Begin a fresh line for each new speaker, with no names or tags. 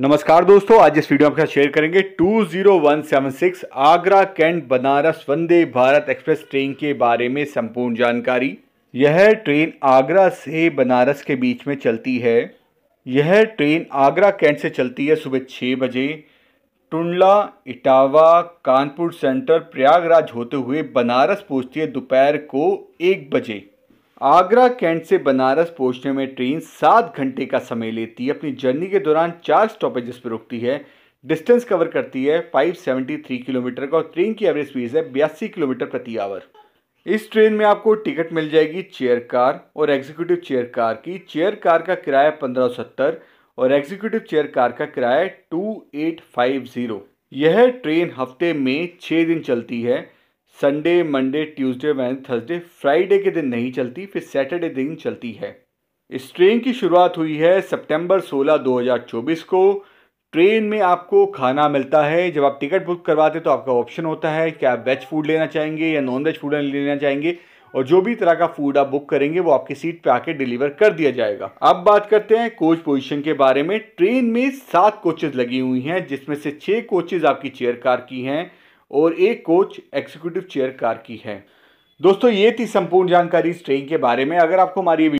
नमस्कार दोस्तों आज इस वीडियो में आपके साथ शेयर करेंगे 20176 Agra cantt Banaras Vande Bharat express train के बारे में संपूर्ण जानकारी यह ट्रेन आगरा से बनारस के बीच में चलती है यह ट्रेन आगरा कैंट से चलती है सुबह छः बजे टुंडला इटावा कानपुर सेंटर प्रयागराज होते हुए बनारस पहुंचती है दोपहर को एक बजे आगरा कैंट से बनारस पहुंचने में ट्रेन सात घंटे का समय लेती है अपनी जर्नी के दौरान चार स्टॉपेजेस पर रुकती है डिस्टेंस कवर करती है 573 किलोमीटर का और ट्रेन की एवरेज स्पीड है बयासी किलोमीटर प्रति आवर इस ट्रेन में आपको टिकट मिल जाएगी चेयर कार और एग्जीक्यूटिव चेयर कार की चेयर कार का किराया पंद्रह सत्तर और एग्जीक्यूटिव चेयर कार का किराया टू एट फाइव ज़ीरो यह ट्रेन हफ्ते में छः दिन चलती है संडे मंडे ट्यूसडे वैन थर्सडे फ्राइडे के दिन नहीं चलती फिर सैटरडे दिन चलती है इस ट्रेन की शुरुआत हुई है सितंबर 16 2024 को ट्रेन में आपको खाना मिलता है जब आप टिकट बुक करवाते तो आपका ऑप्शन होता है कि आप वेज फूड लेना चाहेंगे या नॉन वेज फूड लेना चाहेंगे और जो भी तरह का फूड आप बुक करेंगे वो आपकी सीट पे आके डिलीवर कर दिया जाएगा अब बात करते हैं कोच पोजीशन के बारे में ट्रेन में सात कोचेज लगी हुई हैं जिसमें से छः कोचेज आपकी चेयर कार की हैं और एक कोच एग्जीक्यूटिव चेयर कार की है दोस्तों ये थी संपूर्ण जानकारी इस ट्रेन के बारे में अगर आपको हमारी